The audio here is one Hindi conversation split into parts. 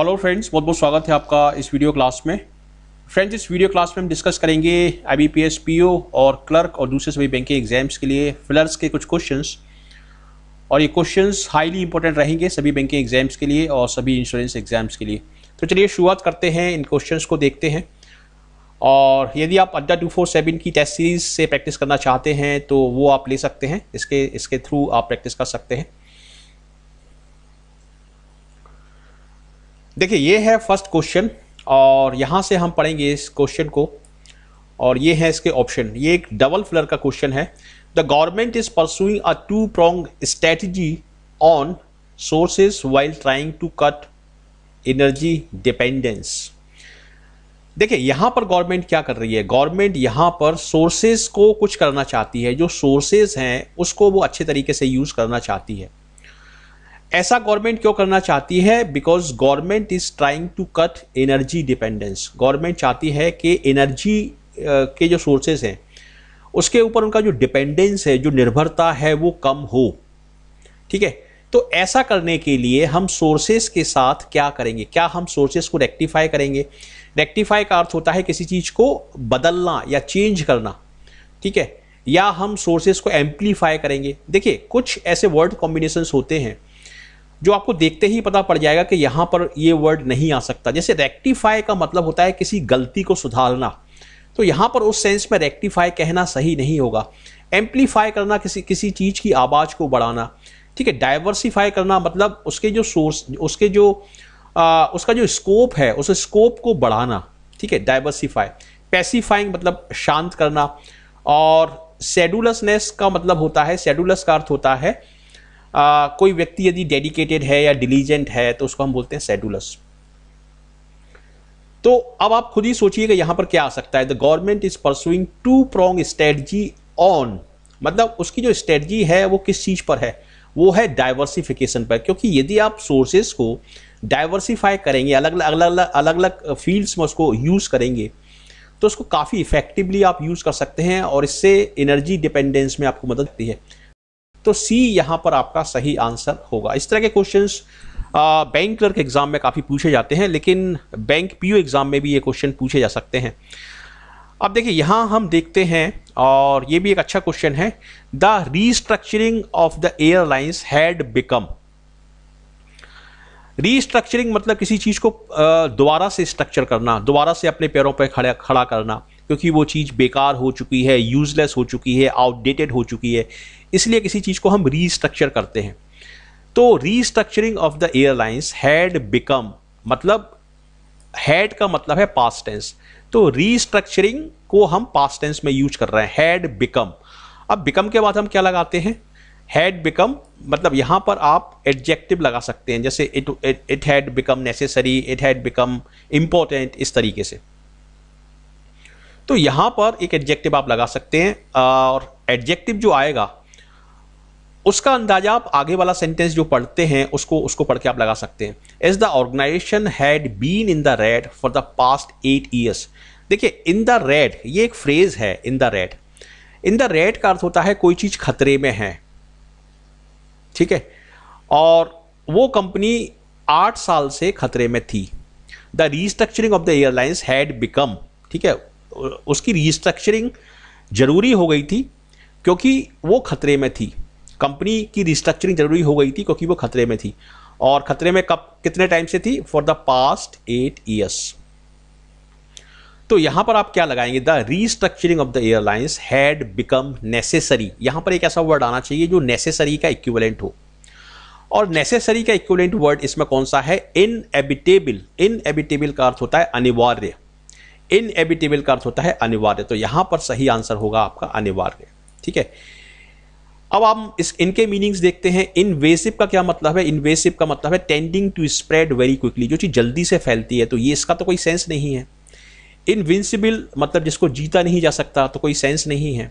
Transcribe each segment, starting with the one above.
हेलो फ्रेंड्स बहुत बहुत स्वागत है आपका इस वीडियो क्लास में फ्रेंड्स इस वीडियो क्लास में हम डिस्कस करेंगे I B P S P O और क्लर्क और दूसरे सभी बैंकिंग एग्जाम्स के लिए फिलर्स के कुछ क्वेश्चंस और ये क्वेश्चंस हाईली इंपॉर्टेंट रहेंगे सभी बैंकिंग एग्जाम्स के लिए और सभी इंश्योरेंस एग्जाम्स के लिए तो चलिए शुरुआत करते हैं इन क्वेश्चन को देखते हैं और यदि आप अड्डा टू फोर सेवन की टेस्ट सीरीज़ से प्रैक्टिस करना चाहते हैं तो वो आप ले सकते हैं इसके इसके थ्रू आप प्रैक्टिस कर सकते हैं देखिए ये है फर्स्ट क्वेश्चन और यहाँ से हम पढ़ेंगे इस क्वेश्चन को और ये है इसके ऑप्शन ये एक डबल फ्लर का क्वेश्चन है the government is pursuing a two prong strategy on sources while trying to cut energy dependence देखिए यहाँ पर गवर्नमेंट क्या कर रही है गवर्नमेंट यहाँ पर सोर्सेज को कुछ करना चाहती है जो सोर्सेज हैं उसको वो अच्छे तरीके से यूज़ करना चाहती है ऐसा गवर्नमेंट क्यों करना चाहती है because government is trying to cut energy dependence government चाहती है कि एनर्जी के जो सोर्सेज हैं उसके ऊपर उनका जो डिपेंडेंस है जो निर्भरता है वो कम हो ठीक है तो ऐसा करने के लिए हम सोर्सेस के साथ क्या करेंगे क्या हम सोर्सेस को रेक्टिफाई करेंगे रेक्टिफाई का अर्थ होता है किसी चीज़ को बदलना या चेंज करना ठीक है या हम सोर्सेस को एम्पलीफाई करेंगे देखिए कुछ ऐसे वर्ड कॉम्बिनेशंस होते हैं जो आपको देखते ही पता पड़ जाएगा कि यहाँ पर ये वर्ड नहीं आ सकता जैसे रेक्टिफाई का मतलब होता है किसी गलती को सुधारना तो यहाँ पर उस सेंस में रेक्टिफाई कहना सही नहीं होगा एम्पलीफाई करना किसी किसी चीज़ की आवाज़ को बढ़ाना ठीक है डाइवर्सिफाई करना मतलब उसके जो सोर्स उसके जो आ, उसका जो स्कोप है उस स्कोप को बढ़ाना ठीक है डाइवर्सिफाई पैसिफाइंग मतलब शांत करना और सेडुलसनेस का मतलब होता है सेडुलस का अर्थ होता है आ, कोई व्यक्ति यदि डेडिकेटेड है या डिलीजेंट है तो उसको हम बोलते हैं सेडुलस तो अब आप खुद ही सोचिएगा यहां पर क्या आ सकता है the government is pursuing two prong strategy on मतलब उसकी जो स्ट्रेटजी है वो किस चीज़ पर है वो है डाइवर्सिफिकेशन पर क्योंकि यदि आप सोर्सेज को डाइवर्सिफाई करेंगे अलग अलग अलग अलग अलग अलग फील्ड्स में उसको यूज़ करेंगे तो उसको काफ़ी इफेक्टिवली आप यूज़ कर सकते हैं और इससे एनर्जी डिपेंडेंस में आपको मदद मिलती है तो सी यहां पर आपका सही आंसर होगा इस तरह के क्वेश्चंस बैंक क्लर्क एग्जाम में काफ़ी पूछे जाते हैं लेकिन बैंक पीयू एग्जाम में भी ये क्वेश्चन पूछे जा सकते हैं अब देखिए यहाँ हम देखते हैं और ये भी एक अच्छा क्वेश्चन है the restructuring of the airlines had become restructuring मतलब किसी चीज़ को दोबारा से स्ट्रक्चर करना दोबारा से अपने पैरों पर खड़ा खड़ा करना क्योंकि वो चीज़ बेकार हो चुकी है यूजलेस हो चुकी है आउटडेटेड हो चुकी है इसलिए किसी चीज़ को हम रीस्ट्रक्चर करते हैं तो restructuring of the airlines had become मतलब हैड का मतलब है पास्ट टेंस तो रीस्ट्रक्चरिंग को हम पास्ट टेंस में यूज कर रहे हैं हैड बिकम अब बिकम के बाद हम क्या लगाते हैं हैड बिकम मतलब यहाँ पर आप एडजेक्टिव लगा सकते हैं जैसे it it had become necessary it had become important इस तरीके से तो यहाँ पर एक एडजेक्टिव आप लगा सकते हैं और एडजेक्टिव जो आएगा उसका अंदाजा आप आगे वाला सेंटेंस जो पढ़ते हैं उसको उसको पढ़ के आप लगा सकते हैं as the organisation had been in the red for the past eight years देखिए इन द रेड ये एक फ्रेज है in the red in the red का अर्थ होता है कोई चीज़ खतरे में है ठीक है और वो कंपनी आठ साल से खतरे में थी the restructuring of the airlines had become ठीक है उसकी रीस्ट्रक्चरिंग जरूरी हो गई थी क्योंकि वो खतरे में थी कंपनी की रिस्ट्रक्चरिंग जरूरी हो गई थी क्योंकि वो खतरे में थी और खतरे में कब कितने टाइम से थी for the past eight years तो यहां पर आप क्या लगाएंगे the restructuring of the airlines had become necessary यहां पर एक ऐसा वर्ड आना चाहिए जो नेसेसरी का इक्विवेलेंट हो और नेसेसरी का इक्विवेलेंट वर्ड इसमें कौन सा है इन एबिटेबल इन एबिटेबल का अर्थ होता है अनिवार्य इन एबिटेबल का अर्थ होता है अनिवार्य तो यहां पर सही आंसर होगा आपका अनिवार्य ठीक है अब आप इस इनके मीनिंग्स देखते हैं इनवेसिव का क्या मतलब है इन्वेसिव का मतलब है tending to spread very quickly जो चीज़ जल्दी से फैलती है तो ये इसका तो कोई सेंस नहीं है इनविंसिबल मतलब जिसको जीता नहीं जा सकता तो कोई सेंस नहीं है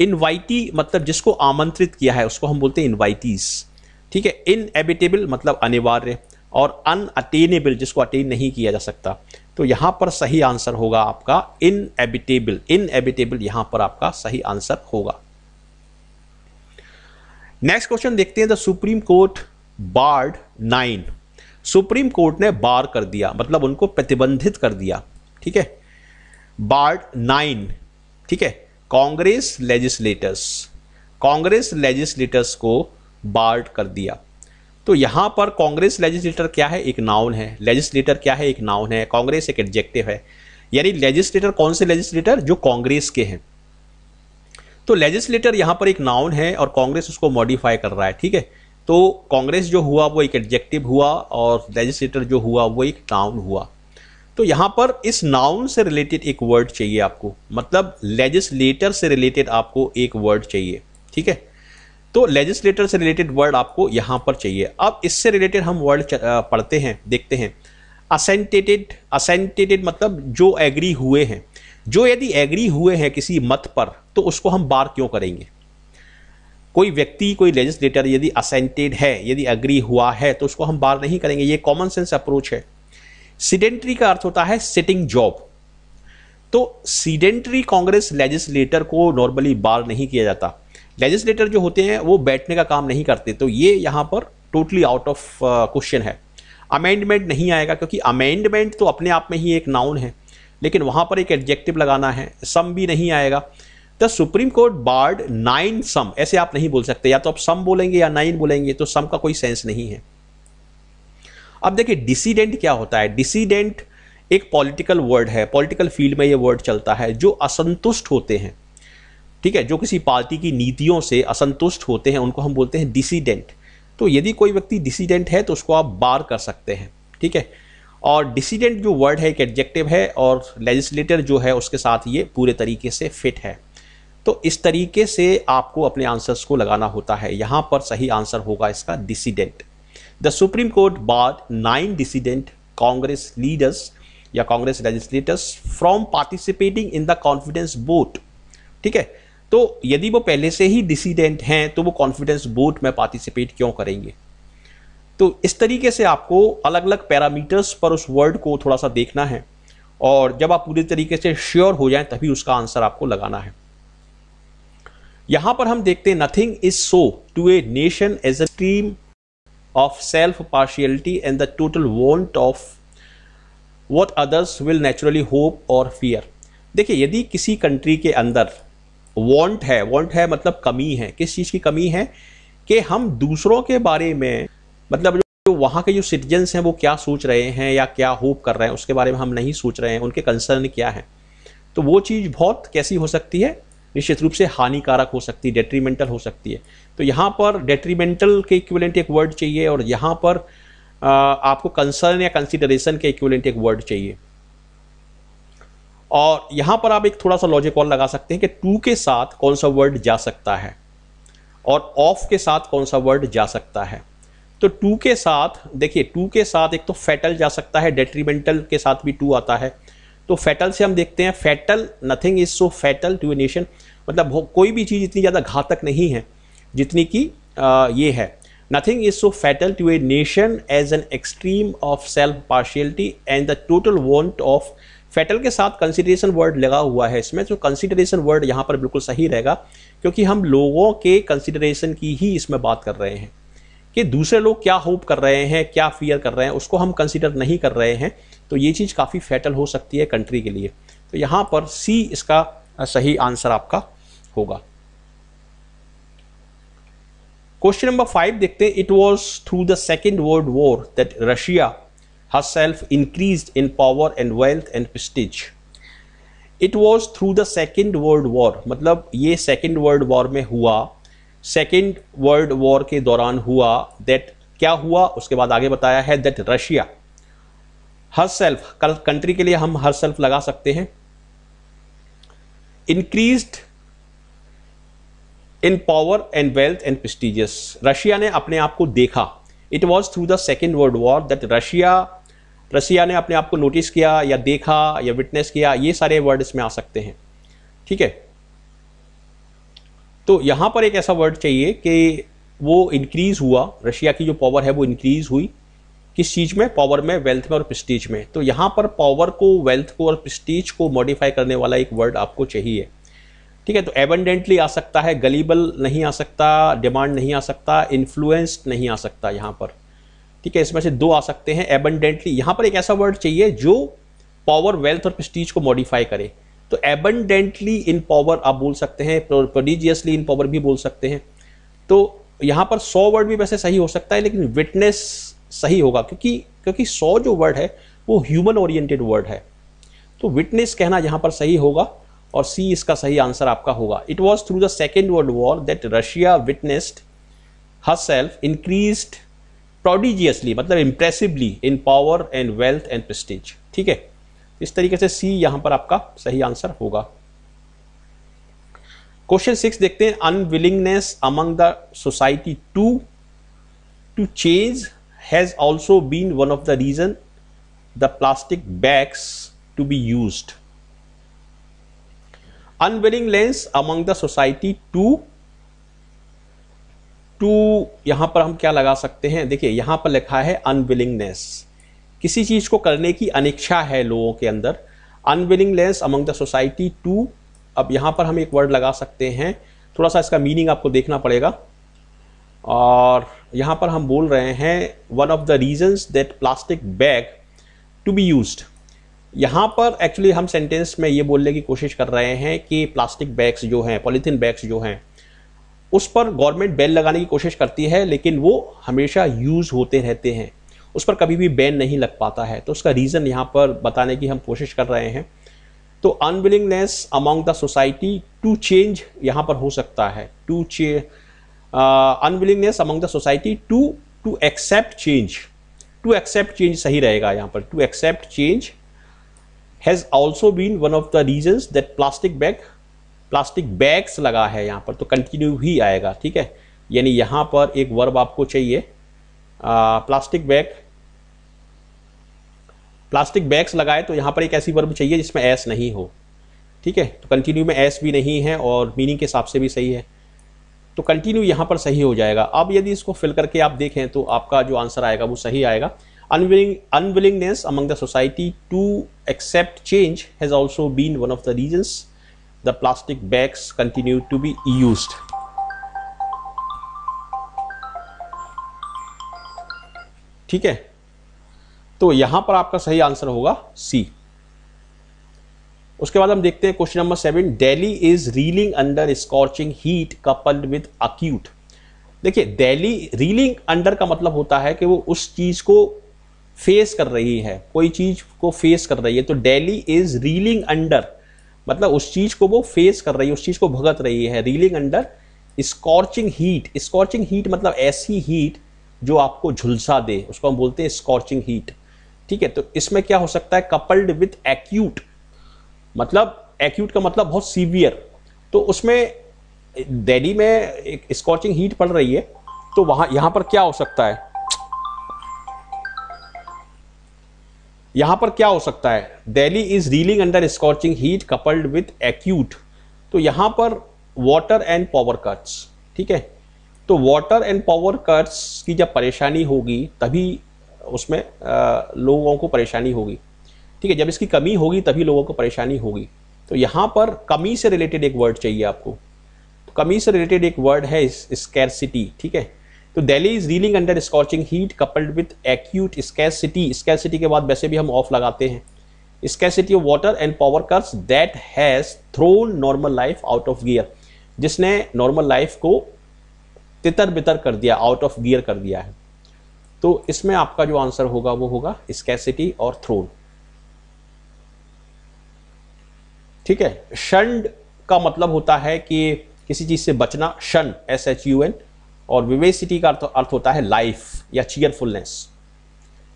इनवाइटी मतलब जिसको आमंत्रित किया है उसको हम बोलते हैं इनवाइटीज ठीक है इनएबिटेबल मतलब अनिवार्य और अनअटेनेबल जिसको अटेन नहीं किया जा सकता तो यहाँ पर सही आंसर होगा आपका इनएबिटेबल इनएबिटेबल यहाँ पर आपका सही आंसर होगा नेक्स्ट क्वेश्चन देखते हैं the Supreme Court barred nine Supreme Court ने बार कर दिया मतलब उनको प्रतिबंधित कर दिया ठीक है बार्ड नाइन ठीक है कांग्रेस लेजिस्लेटर्स कांग्रेस लेजिस्लेटर्स को बार्ड कर दिया तो यहां पर कांग्रेस लेजिस्लेटर क्या है एक नाउन है लेजिस्लेटर क्या है एक नाउन है कांग्रेस एक एडजेक्टिव है यानी लेजिस्लेटर कौन से लेजिस्लेटर जो कांग्रेस के हैं तो लेजिस्लेटर यहाँ पर एक नाउन है और कांग्रेस उसको मॉडिफाई कर रहा है ठीक है तो कांग्रेस जो हुआ वो एक एडजेक्टिव हुआ और लेजिस्लेटर जो हुआ वो एक नाउन हुआ तो यहाँ पर इस नाउन से रिलेटेड एक वर्ड चाहिए आपको मतलब लेजिस्लेटर से रिलेटेड आपको एक वर्ड चाहिए ठीक है तो लेजिस्लेटर से रिलेटेड वर्ड आपको यहाँ पर चाहिए अब इससे रिलेटेड हम वर्ड पढ़ते हैं देखते हैं असेंटेटेड असेंटेटेड मतलब जो एग्री हुए हैं जो यदि एग्री हुए हैं किसी मत पर तो उसको हम बार क्यों करेंगे कोई व्यक्ति कोई लेजिस्लेटर यदि असेंटेड है यदि अग्री हुआ है तो उसको हम बार नहीं करेंगे ये कॉमन सेंस अप्रोच है सीडेंट्री का अर्थ होता है सिटिंग जॉब तो सीडेंट्री कांग्रेस लेजिस्लेटर को नॉर्मली बार नहीं किया जाता लेजिस्लेटर जो होते हैं वो बैठने का काम नहीं करते तो ये यहाँ पर टोटली आउट ऑफ क्वेश्चन है अमेंडमेंट नहीं आएगा क्योंकि अमेंडमेंट तो अपने आप में ही एक नाउन है लेकिन वहाँ पर एक एडजेक्टिव लगाना है सम भी नहीं आएगा the Supreme Court barred nine some ऐसे आप नहीं बोल सकते या तो आप सम बोलेंगे या नाइन बोलेंगे तो सम का कोई सेंस नहीं है अब देखिए डिसीडेंट क्या होता है डिसीडेंट एक पॉलिटिकल वर्ड है पॉलिटिकल फील्ड में ये वर्ड चलता है जो असंतुष्ट होते हैं ठीक है जो किसी पार्टी की नीतियों से असंतुष्ट होते हैं उनको हम बोलते हैं डिसीडेंट तो यदि कोई व्यक्ति डिसीडेंट है तो उसको आप बार कर सकते हैं ठीक है और डिसीडेंट जो वर्ड है एक एडजेक्टिव है और लेजिस्लेटर जो है उसके साथ ये पूरे तरीके से फिट है तो इस तरीके से आपको अपने आंसर्स को लगाना होता है यहाँ पर सही आंसर होगा इसका dissident the Supreme Court barred nine dissident Congress leaders या Congress legislators from participating in the confidence vote ठीक है तो यदि वो पहले से ही डिसीडेंट हैं तो वो कॉन्फिडेंस वोट में पार्टिसिपेट क्यों करेंगे तो इस तरीके से आपको अलग अलग पैरामीटर्स पर उस वर्ड को थोड़ा सा देखना है और जब आप पूरे तरीके से श्योर हो जाएं तभी उसका आंसर आपको लगाना है यहां पर हम देखते हैं nothing is so to a nation as a team of self partiality and the total want of what others will naturally hope और फियर देखिए यदि किसी कंट्री के अंदर वॉन्ट है वॉन्ट है मतलब कमी है किस चीज़ की कमी है कि हम दूसरों के बारे में मतलब जो वहाँ के जो सिटीजन्स हैं वो क्या सोच रहे हैं या क्या होप कर रहे हैं उसके बारे में हम नहीं सोच रहे हैं उनके कंसर्न क्या है तो वो चीज़ बहुत कैसी हो सकती है निश्चित रूप से हानिकारक हो सकती है डेट्रीमेंटल हो सकती है तो यहाँ पर डेट्रीमेंटल के इक्विलेंट एक वर्ड चाहिए और यहाँ पर आ, आपको कंसर्न या कंसिडरेशन के इक्विलेंट एक वर्ड चाहिए और यहाँ पर आप एक थोड़ा सा लॉजिक और लगा सकते हैं कि टू के साथ कौन सा वर्ड जा सकता है और ऑफ के साथ कौन सा वर्ड जा सकता है तो टू के साथ देखिए टू के साथ एक तो फैटल जा सकता है डेट्रीमेंटल के साथ भी टू आता है तो फैटल से हम देखते हैं fatal nothing is so fatal to a nation मतलब कोई भी चीज़ इतनी ज़्यादा घातक नहीं है जितनी कि ये है nothing is so fatal to a nation as an extreme of self partiality and the total want of fatal के साथ कंसिडरेशन वर्ड लगा हुआ है इसमें तो कंसिडरेशन वर्ड यहाँ पर बिल्कुल सही रहेगा क्योंकि हम लोगों के कंसिडरेशन की ही इसमें बात कर रहे हैं कि दूसरे लोग क्या होप कर रहे हैं क्या फियर कर रहे हैं उसको हम कंसिडर नहीं कर रहे हैं तो ये चीज़ काफ़ी फैटल हो सकती है कंट्री के लिए तो यहाँ पर सी इसका सही आंसर आपका होगा क्वेश्चन नंबर फाइव देखते हैं it was through the Second World War that Russia herself increase in power and wealth and prestige it was through the Second World War मतलब ये सेकेंड वर्ल्ड वॉर में हुआ सेकेंड वर्ल्ड वॉर के दौरान हुआ दैट क्या हुआ उसके बाद आगे बताया है that Russia herself country के लिए हम हर सेल्फ लगा सकते हैं increased in power and wealth and prestigious Russia ने अपने आप को देखा it was through the Second World War that Russia Russia ने अपने आप को नोटिस किया या देखा या विटनेस किया ये सारे वर्ड इसमें आ सकते हैं ठीक है तो यहाँ पर एक ऐसा वर्ड चाहिए कि वो इंक्रीज़ हुआ रशिया की जो पावर है वो इंक्रीज़ हुई किस चीज़ में पावर में वेल्थ में और प्रस्टीज में तो यहाँ पर पावर को वेल्थ को और प्रेस्टीज को मॉडिफाई करने वाला एक वर्ड आपको चाहिए ठीक है तो एबंडेंटली आ सकता है गलीबल नहीं आ सकता डिमांड नहीं आ सकता इन्फ्लुएंस नहीं आ सकता यहाँ पर ठीक है इसमें से दो आ सकते हैं एबंडेंटली यहाँ पर एक ऐसा वर्ड चाहिए जो पावर वेल्थ और प्रस्टीज को मॉडिफाई करे तो एबंडेंटली इन पावर आप बोल सकते हैं प्रोडिजियसली इन पावर भी बोल सकते हैं तो यहाँ पर सौ वर्ड भी वैसे सही हो सकता है लेकिन विटनेस सही होगा क्योंकि क्योंकि सौ जो वर्ड है वो ह्यूमन ओरिएंटेड वर्ड है तो विटनेस कहना यहाँ पर सही होगा और सी इसका सही आंसर आपका होगा it was through the Second World War that Russia witnessed herself increase prodigiously मतलब impressively in power and wealth and prestige ठीक है इस तरीके से सी यहां पर आपका सही आंसर होगा क्वेश्चन सिक्स देखते हैं unwillingness among the society to to change has also been one of the reason the plastic bags to be use unwillingness among the society to to यहां पर हम क्या लगा सकते हैं देखिए यहां पर लिखा है अनविलिंगनेस किसी चीज़ को करने की अनिच्छा है लोगों के अंदर unwillingness among the society to अब यहाँ पर हम एक वर्ड लगा सकते हैं थोड़ा सा इसका मीनिंग आपको देखना पड़ेगा और यहाँ पर हम बोल रहे हैं one of the reasons that plastic bag to be use यहाँ पर एक्चुअली हम सेंटेंस में ये बोलने की कोशिश कर रहे हैं कि प्लास्टिक बैग्स जो हैं पॉलीथीन बैग्स जो हैं उस पर गवर्नमेंट बैल लगाने की कोशिश करती है लेकिन वो हमेशा यूज़ होते रहते हैं उस पर कभी भी बैन नहीं लग पाता है तो उसका रीज़न यहाँ पर बताने की हम कोशिश कर रहे हैं तो unwillingness among the society to change यहाँ पर हो सकता है टू चे unwillingness among the society to to accept change to accept change सही रहेगा यहाँ पर to accept change has also been one of the reasons that plastic bag plastic bags लगा है यहाँ पर तो कंटिन्यू ही आएगा ठीक है यानी यहाँ पर एक वर्ब आपको चाहिए plastic uh, bag plastic bags लगाए तो यहाँ पर एक ऐसी वर्ब चाहिए जिसमें एस नहीं हो ठीक है तो कंटिन्यू में एस भी नहीं है और मीनिंग के हिसाब से भी सही है तो कंटिन्यू यहाँ पर सही हो जाएगा अब यदि इसको फिल करके आप देखें तो आपका जो आंसर आएगा वो सही आएगा unwilling unwillingness among the society to accept change has also been one of the reasons the plastic bags continue to be use ठीक है तो यहां पर आपका सही आंसर होगा सी उसके बाद हम देखते हैं question number seven Delhi is reeling under scorching heat coupled with acute देखिए डेली रीलिंग अंडर का मतलब होता है कि वो उस चीज को फेस कर रही है कोई चीज को फेस कर रही है तो डेली इज रीलिंग अंडर मतलब उस चीज को वो फेस कर रही है उस चीज को भगत रही है reeling under scorching heat scorching heat मतलब ऐसी हीट जो आपको झुलसा दे उसको हम बोलते हैं स्कॉर्चिंग हीट ठीक है तो इसमें क्या हो सकता है कपल्ड विथ एक्यूट मतलब एक्यूट का मतलब बहुत सीवियर तो उसमें दैनी में एक स्कॉचिंग हीट पड़ रही है तो वहां यहां पर क्या हो सकता है यहां पर क्या हो सकता है Delhi is reeling under scorching heat coupled with acute तो यहां पर वाटर एंड पावर कट्स ठीक है तो वाटर एंड पावर कट्स की जब परेशानी होगी तभी उसमें लोगों को परेशानी होगी ठीक है जब इसकी कमी होगी तभी लोगों को परेशानी होगी तो यहाँ पर कमी से रिलेटेड एक वर्ड चाहिए आपको तो कमी से रिलेटेड एक वर्ड है स्कैरसिटी ठीक है तो Delhi is reeling under scorching heat coupled with acute scarcity scarcity के बाद वैसे भी हम ऑफ लगाते हैं scarcity of water and power cuts that has thrown normal life out of gear जिसने नॉर्मल लाइफ को तितर बितर कर दिया आउट ऑफ गियर कर दिया है तो इसमें आपका जो आंसर होगा वो होगा स्कैसिटी और थ्रोन ठीक है शंड का मतलब होता है कि किसी चीज से बचना शन एस एच यू एन और विवेसिटी का अर्थ होता है लाइफ या चीयरफुलनेस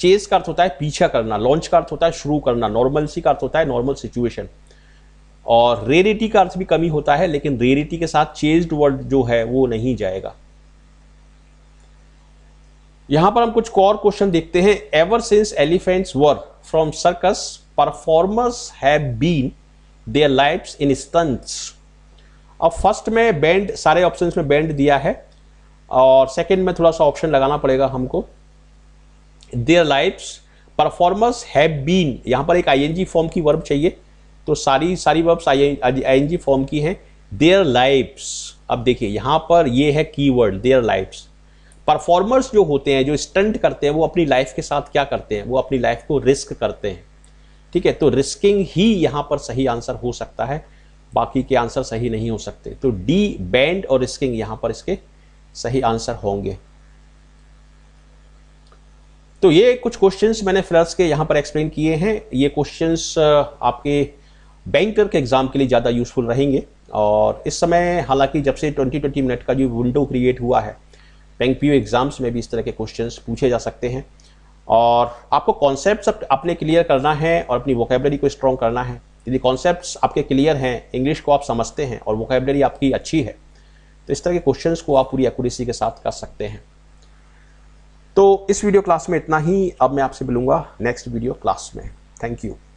चेज का अर्थ होता है पीछा करना लॉन्च का अर्थ होता है शुरू करना सी का अर्थ होता है नॉर्मल सिचुएशन और रेरिटी का अर्थ भी कमी होता है लेकिन रेरिटी के साथ चेज्ड वर्ड जो है वो नहीं जाएगा यहां पर हम कुछ और क्वेश्चन देखते हैं ever since elephants were from circus performers have been their lives in stunts अब फर्स्ट में बैंड सारे ऑप्शन में बैंड दिया है और सेकेंड में थोड़ा सा ऑप्शन लगाना पड़ेगा हमको their lives performers have been यहां पर एक आईएनजी फॉर्म की वर्ब चाहिए तो सारी सारी वर्ब्स आईएनजी फॉर्म की हैं देयर लाइफ्स अब देखिए यहाँ पर ये है कीवर्ड देयर लाइफ्स परफॉर्मर्स जो होते हैं जो स्टंट करते हैं वो अपनी लाइफ के साथ क्या करते हैं वो अपनी लाइफ को रिस्क करते हैं ठीक है तो रिस्किंग ही यहां पर सही आंसर हो सकता है बाकी के आंसर सही नहीं हो सकते तो डी बैंड और रिस्किंग यहाँ पर इसके सही आंसर होंगे तो ये कुछ क्वेश्चंस मैंने फ्लर्स के यहां पर एक्सप्लेन किए हैं ये क्वेश्चंस आपके बैंकर के एग्ज़ाम के लिए ज़्यादा यूज़फुल रहेंगे और इस समय हालांकि जब से 20-20 मिनट का जो विंडो क्रिएट हुआ है बैंक पी एग्ज़ाम्स में भी इस तरह के क्वेश्चन पूछे जा सकते हैं और आपको कॉन्सेप्ट अपने क्लियर करना है और अपनी वोकेबलरी को स्ट्रॉन्ग करना है यदि कॉन्सेप्ट आपके क्लियर हैं इंग्लिश को आप समझते हैं और वोकेबलरी आपकी अच्छी है तो इस तरह के क्वेश्चंस को आप पूरी एक्यूरेसी के साथ कर सकते हैं तो इस वीडियो क्लास में इतना ही अब मैं आपसे मिलूंगा नेक्स्ट वीडियो क्लास में थैंक यू